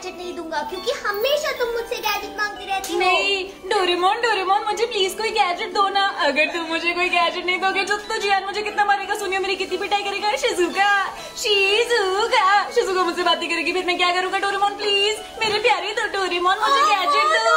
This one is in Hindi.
गैजेट नहीं दूंगा क्योंकि हमेशा तुम मुझसे गैजेट मांगती रहती हो नहीं डोरेमोन डोरेमोन मुझे प्लीज कोई गैजेट दो ना अगर तुम मुझे कोई गैजेट नहीं दोगे तो तो जियान मुझे कितना मारेगा सुनियो मेरी कितनी पिटाई करेगा शिजुका शिजुका शिजुका मुझसे बातें करेगी फिर मैं क्या करूंगा डोरेमोन प्लीज मेरे प्यारे तो डोरेमोन मुझे गैजेट दो